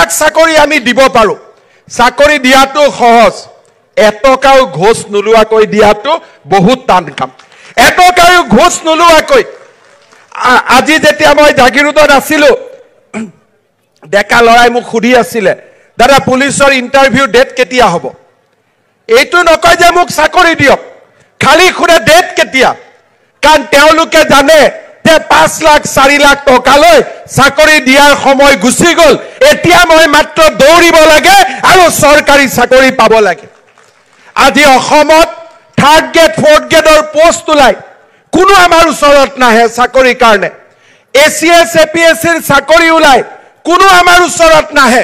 বিলাক চাকৰি আমি দিব পাৰোঁ চাকৰি দিয়াটো সহজ এটকাও ঘোচ নোলোৱাকৈ দিয়াটো বহুত টান কাম এটকাও ঘোচ নোলোৱাকৈ আজি যেতিয়া মই জাগিৰোডত আছিলোঁ ডেকা ল'ৰাই মোক সুধি আছিলে দাদা পুলিচৰ ইণ্টাৰভিউ ডেট কেতিয়া হ'ব এইটো নকয় যে মোক চাকৰি দিয়ক খালী সুধে ডেট কেতিয়া কাৰণ তেওঁলোকে জানে এতিয়া পাঁচ লাখ চাৰি লাখ টকা লৈ চাকৰি দিয়াৰ সময় গুচি গ'ল এতিয়া মই মাত্ৰ দৌৰিব লাগে আৰু চৰকাৰী চাকৰি পাব লাগে আজি অসমত থাৰ্ড গ্ৰেড ফৰ্থ গ্ৰেডৰ পোষ্ট ওলাই কোনো আমাৰ ওচৰত নাহে চাকৰিৰ কাৰণে A C S A P S চিৰ চাকৰি ওলাই কোনো আমাৰ ওচৰত নাহে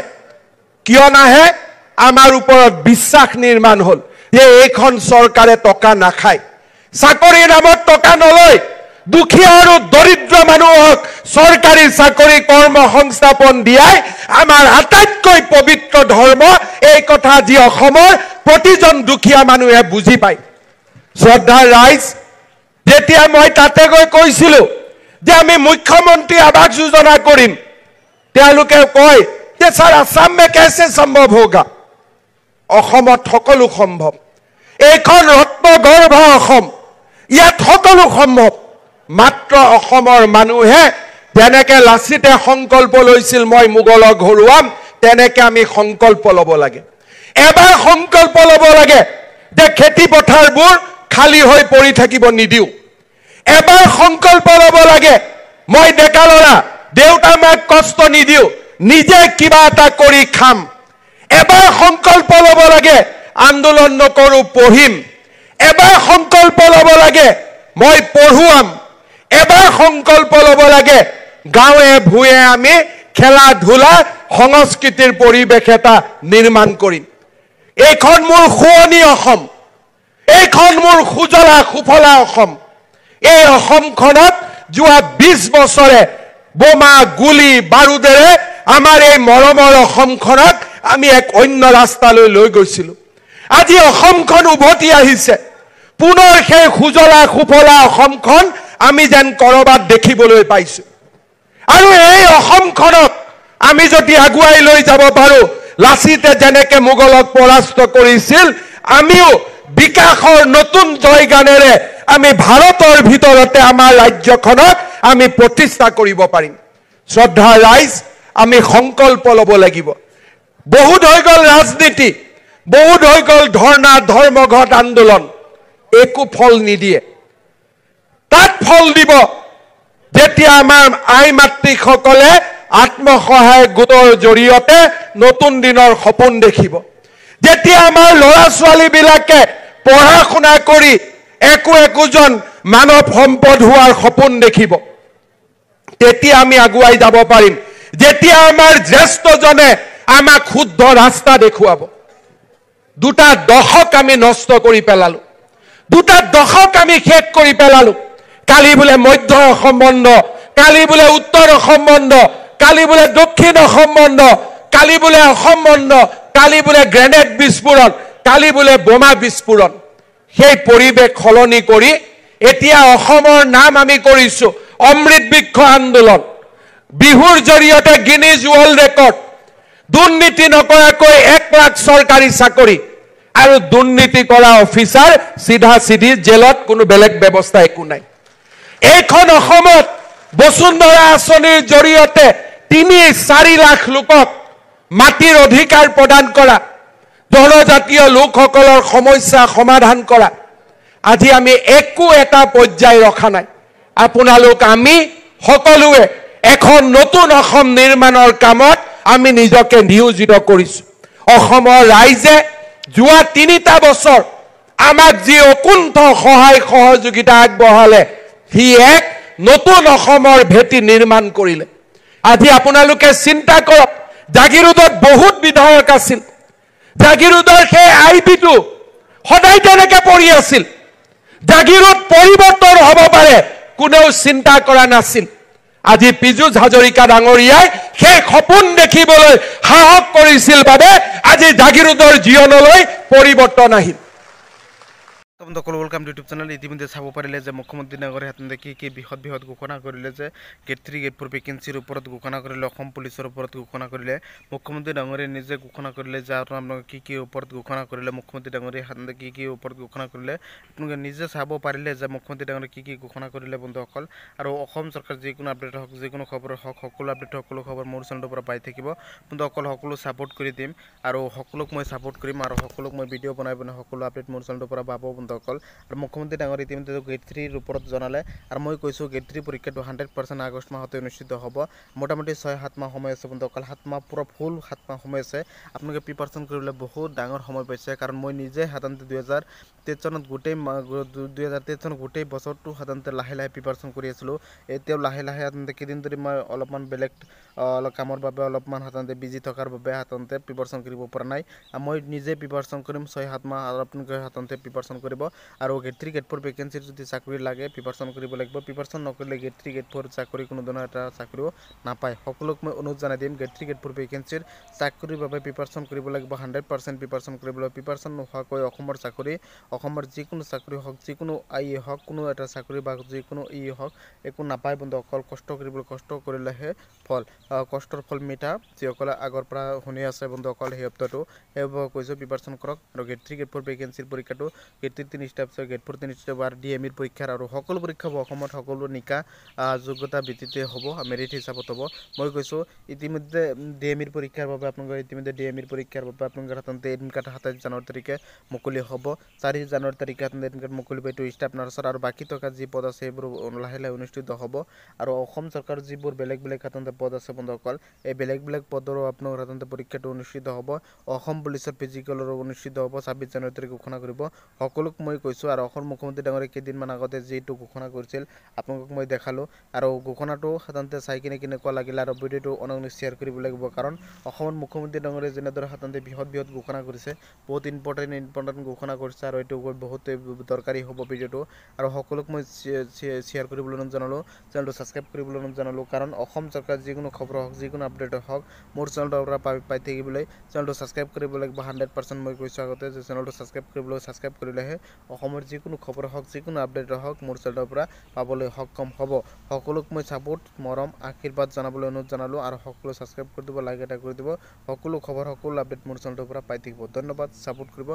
কিয় নাহে আমাৰ ওপৰত বিশ্বাস নিৰ্মাণ হ'ল যে এইখন চৰকাৰে টকা নাখায় চাকৰিৰ নামত টকা নলয় দুখীয়া আৰু দৰিদ্ৰ মানুহক চৰকাৰী চাকৰি কৰ্ম সংস্থাপন দিয়াই আমাৰ আটাইতকৈ পবিত্ৰ ধৰ্ম এই কথা যি অসমৰ প্ৰতিজন দুখীয়া মানুহে বুজি পায় শ্ৰদ্ধাৰ ৰাইজ যেতিয়া মই তাতে গৈ কৈছিলোঁ যে আমি মুখ্যমন্ত্ৰী আৱাস যোজনা কৰিম তেওঁলোকে কয় যে ছাৰ আছাম মে কেছে সম্ভৱ হ'গা অসমত সকলো সম্ভৱ এইখন ৰত্নগৰ্ভ অসম ইয়াত সকলো সম্ভৱ মাত্ৰ অসমৰ মানুহে তেনেকে লাচিতে সংকল্প লৈছিল মই মোগলক হৰুৱাম তেনেকে আমি সংকল্প ল'ব লাগে এবাৰ সংকল্প ল'ব লাগে যে খেতি পথাৰবোৰ খালী হৈ পৰি থাকিব নিদিওঁ এবাৰ সংকল্প ল'ব লাগে মই ডেকা ল'ৰা দেউতা মাক কষ্ট নিদিওঁ নিজে কিবা এটা কৰি খাম এবাৰ সংকল্প ল'ব লাগে আন্দোলন নকৰোঁ পঢ়িম এবাৰ সংকল্প ল'ব লাগে মই পঢ়ুৱাম এবাৰ সংকল্প ল'ব লাগে গাঁৱে ভূঞে আমি খেলা ধূলা সংস্কৃতিৰ পৰিৱেশ এটা নিৰ্মাণ কৰিম এইখন মোৰ শুৱনি অসম এইখন মোৰ সুজলা সুফলা অসম এই অসমখনত যোৱা বিশ বছৰে বোমা গুলি বাৰুদেৰে আমাৰ এই মৰমৰ অসমখনক আমি এক অন্য ৰাস্তালৈ লৈ গৈছিলো আজি অসমখন উভতি আহিছে পুনৰ সেই সুজলা সুফলা অসমখন আমি যেন কৰবাত দেখিবলৈ পাইছো আৰু এই অসমখনক আমি যদি আগুৱাই লৈ যাব পাৰোঁ লাচিতে যেনেকে মোগলক পৰাস্ত কৰিছিল আমিও বিকাশৰ নতুন জয়গানেৰে আমি ভাৰতৰ ভিতৰতে আমাৰ ৰাজ্যখনক আমি প্ৰতিষ্ঠা কৰিব পাৰিম শ্ৰদ্ধা ৰাইজ আমি সংকল্প ল'ব লাগিব বহুত হৈ গ'ল ৰাজনীতি বহুত হৈ গ'ল ধৰ্ণা ধৰ্মঘট আন্দোলন একো ফল নিদিয়ে তাত ফল দিব যেতিয়া আমাৰ আই মাতৃসকলে আত্মসহায়ক গোটৰ জৰিয়তে নতুন দিনৰ সপোন দেখিব যেতিয়া আমাৰ ল'ৰা ছোৱালীবিলাকে পঢ়া শুনা কৰি একো একোজন মানৱ সম্পদ হোৱাৰ সপোন দেখিব তেতিয়া আমি আগুৱাই যাব পাৰিম যেতিয়া আমাৰ জ্যেষ্ঠজনে আমাক শুদ্ধ ৰাস্তা দেখুৱাব দুটা দশক আমি নষ্ট কৰি পেলালো দুটা দশক আমি শেষ কৰি পেলালো কালি বোলে মধ্য অসম বন্ধ কালি বোলে উত্তৰ অসম বন্ধ কালি বোলে দক্ষিণ অসম বন্ধ কালি বোলে অসম বন্ধ কালি বোলে গ্ৰেনেড বিস্ফোৰণ কালি বোলে বোমা বিস্ফোৰণ সেই পৰিৱেশ সলনি কৰি এতিয়া অসমৰ নাম আমি কৰিছোঁ অমৃত বৃক্ষ আন্দোলন বিহুৰ জৰিয়তে গিনিজ ৱৰ্ল্ড ৰেকৰ্ড দুৰ্নীতি নকৰাকৈ এক লাখ চৰকাৰী চাকৰি আৰু দুৰ্নীতি কৰা অফিচাৰ চিধা চিধি জেলত কোনো বেলেগ ব্যৱস্থা একো নাই এইখন অসমত বসুন্ধৰা আঁচনিৰ জৰিয়তে তিনি চাৰি লাখ লোকক মাটিৰ অধিকাৰ প্ৰদান কৰা জনজাতীয় লোকসকলৰ সমস্যা সমাধান কৰা আজি আমি একো এটা পৰ্যায় ৰখা নাই আপোনালোক আমি সকলোৱে এখন নতুন অসম নিৰ্মাণৰ কামত আমি নিজকে নিয়োজিত কৰিছো অসমৰ ৰাইজে যোৱা তিনিটা বছৰ আমাক যি অকুণ্ঠ সহায় সহযোগিতা আগবঢ়ালে সি এক নতুন অসমৰ ভেটি নিৰ্মাণ কৰিলে আজি আপোনালোকে চিন্তা কৰক জাগিৰোডত বহুত বিধায়ক আছিল জাগিৰোডৰ সেই আই পিটো সদায় তেনেকে পৰি আছিল জাগিৰোড পৰিৱৰ্তন হ'ব পাৰে কোনেও চিন্তা কৰা নাছিল আজি পীযুষ হাজৰিকা ডাঙৰীয়াই সেই সপোন দেখিবলৈ সাহস কৰিছিল বাবে আজি জাগিৰোডৰ জীৱনলৈ পৰিৱৰ্তন আহিল বন্ধুসকল ৱেলকাম ইউটিউব চেনেল ইতিমধ্যে চাব পাৰিলে যে মুখ্যমন্ত্ৰী নগৰে হাতে কি কি বৃহৎ বৃহৎ ঘোষণা কৰিলে যে গেট থ্ৰী গেট ফ'ৰ ভেকেঞ্চিৰ ওপৰত ঘোষণা কৰিলে অসম পুলিচৰ ওপৰত ঘোষণা কৰিলে মুখ্যমন্ত্ৰী ডাঙৰীয়ে নিজে ঘোষণা কৰিলে যে আৰু আপোনালোকে কি কি ওপৰত ঘোষণা কৰিলে মুখ্যমন্ত্ৰী ডাঙৰীয়ে হাতে কি কি ওপৰত ঘোষণা কৰিলে আপোনালোকে নিজে চাব পাৰিলে যে মুখ্যমন্ত্ৰী ডাঙৰীয়ে কি কি ঘোষণা কৰিলে বন্ধুসকল আৰু অসম চৰকাৰ যিকোনো আপডেট হওক যিকোনো খবৰ হওক সকলো আপডেট সকলো খবৰ মোৰ চেনেলটোৰ পৰা পাই থাকিব বন্ধুসকল সকলো ছাপৰ্ট কৰি দিম আৰু সকলোক মই ছাপৰ্ট কৰিম আৰু সকলোক মই ভিডিঅ' বনাই বনাই সকলো আপডেট মোৰ চেনেলটোৰ পৰা পাব বন্ধু বন্ধুসকল আৰু মুখ্যমন্ত্ৰী ডাঙৰ ইতিমধ্যে গ্ৰেড থ্ৰীৰ ওপৰত জনালে আৰু মই কৈছোঁ গ্ৰেড থ্ৰী পৰীক্ষাটো হাণ্ড্ৰেড পাৰ্চেণ্ট আগষ্ট মাহতে অনুষ্ঠিত হ'ব মোটামুটি ছয় সাত মাহ সময় আছে বন্ধু অকল সাত মাহ পূৰা ফুল সাত মাহ সময় আছে আপোনালোকে প্ৰিপাৰেশ্যন কৰিবলৈ বহুত ডাঙৰ সময় পাইছে কাৰণ মই নিজে সাধাৰণতে দুহেজাৰ তেইছ চনত গোটেই দুহেজাৰ তেইছ চনত গোটেই বছৰটো সাধাৰণতে লাহে লাহে প্ৰিপাৰেশ্যন কৰি আছিলোঁ এতিয়াও লাহে লাহে সাধাৰণতে কেইদিন ধৰি মই অলপমান বেলেগ কামৰ বাবে অলপমান সাধাৰণতে বিজি থকাৰ বাবে সাধাৰণতে প্ৰিপাৰেশ্যন কৰিব পৰা নাই আৰু মই নিজে প্ৰিপাৰেশ্যন কৰিম ছয় সাত মাহ অলপ সাধাৰণতে প্ৰিপাৰেশ্যন কৰিব আৰু গেট থ্ৰী গেট ফ'ৰ ভেকেঞ্চিৰ যদি চাকৰি লাগে প্ৰিপাৰেশ্যন কৰিব লাগিব প্ৰিপাৰেশ্যন নকৰিলে গেট থ্ৰী গেট ফ'ৰ চাকৰি কোনো ধৰণৰ এটা চাকৰিও নাপায় সকলোক মই অনুৰোধ জনাই দিম গেট থ্ৰী গেট ফ'ৰ ভেকেঞ্চিৰ চাকৰিৰ বাবে প্ৰিপাৰেশ্যন কৰিব লাগিব হাণ্ড্ৰেড পাৰ্চেণ্ট প্ৰিপাৰেশ্যন কৰিব লাগিব প্ৰিপাৰেশ্যন নোহোৱাকৈ অসমৰ চাকৰি অসমৰ যিকোনো চাকৰি হওক যিকোনো আই এ হওক কোনো এটা চাকৰি বা যিকোনো ই হওক একো নাপায় বন্ধু অকল কষ্ট কৰিবলৈ কষ্ট কৰিলেহে ফল কষ্টৰ ফল মিঠা যিসকলে আগৰ পৰা শুনি আছে বন্ধু অকল সেই শব্দটো সেইবোৰ কৈছোঁ বিবেচন কৰক আৰু গেট থ্ৰী গেট ফ'ৰ ভেকেঞ্চিৰ পৰীক্ষাটো গেট থ্ৰী তিনি ষ্টেপ গেট ফ'ৰ তিনি ষ্টেপ আৰু ডি এম ইৰ পৰীক্ষাৰ আৰু সকলো পৰীক্ষা অসমত সকলো নিকা যোগ্যতা ভিত্তিতে হ'ব মেৰিট হিচাপত হ'ব মই কৈছোঁ ইতিমধ্যে ডি এম ইৰ পৰীক্ষাৰ বাবে আপোনালোকৰ ইতিমধ্যে ডি এম ইৰ পৰীক্ষাৰ বাবে আপোনালোকৰ সাধাৰণতে এডমিট কাৰ্ড সাতাইছ জানুৱাৰী তাৰিখে মুকলি হ'ব চাৰি তেইছ জানুৱাৰী তাৰিখে আপোনাৰ এদিন মুকলি পাই টুইষ্ট আপোনাৰ ওচৰত আৰু বাকী থকা যি পদ আছে সেইবোৰ লাহে লাহে অনুষ্ঠিত হ'ব আৰু অসম চৰকাৰৰ যিবোৰ বেলেগ বেলেগ সাধাৰণতে পদ আছে বন্ধুসকল এই বেলেগ বেলেগ পদৰো আপোনাৰ সাধাৰণতে পৰীক্ষাটো অনুষ্ঠিত হ'ব অসম পুলিচৰ ফিজিকেলৰো অনুষ্ঠিত হ'ব ছাব্বিছ জানুৱাৰী তাৰিখ ঘোষণা কৰিব সকলোক মই কৈছোঁ আৰু অসম মুখ্যমন্ত্ৰী ডাঙৰে কেইদিনমান আগতে যিটো ঘোষণা কৰিছিল আপোনালোকক মই দেখালোঁ আৰু ঘোষণাটো সাধাৰণতে চাই কিনে কেনেকুৱা লাগিলে আৰু ভিডিঅ'টো অনলাইন শ্বেয়াৰ কৰিব লাগিব কাৰণ অসমৰ মুখ্যমন্ত্ৰী ডাঙৰে যেনেদৰে সাধাৰণতে বৃহৎ বৃহৎ ঘোষণা কৰিছে বহুত ইম্পৰ্টেণ্ট ইম্পৰ্টেণ্ট ঘোষণা কৰিছে আৰু এইটো ভিডিঅ'টো বহুত দৰকাৰী হ'ব ভিডিঅ'টো আৰু সকলোক মই শ্বেয়াৰ কৰিবলৈ অনুৰোধ জনালোঁ চেনেলটো ছাবস্ক্ৰাইব কৰিবলৈ অনুৰোধ জনালোঁ কাৰণ অসম চৰকাৰ যিকোনো খবৰ হওক যিকোনো আপডেট হওক মোৰ চেনেলটোৰ পৰা পাই পাই থাকিবলৈ চেনেলটো ছাবস্ক্ৰাইব কৰিব লাগিব হাণ্ড্ৰেড পাৰ্চেণ্ট মই কৈছোঁ আগতে যে চেনেলটো ছাবস্ক্ৰাইব কৰিবলৈ ছাবস্ক্ৰাইব কৰিলেহে অসমৰ যিকোনো খবৰ হওক যিকোনো আপডেট হওক মোৰ চেনেলটোৰ পৰা পাবলৈ সক্ষম হ'ব সকলোক মই ছাপোৰ্ট মৰম আশীৰ্বাদ জনাবলৈ অনুৰোধ জনালোঁ আৰু সকলো ছাবস্ক্ৰাইব কৰি দিব লাইক এটা কৰি দিব সকলো খবৰ সকলো আপডেট মোৰ চেনেলটোৰ পৰা পাই থাকিব ধন্যবাদ ছাপোৰ্ট কৰিব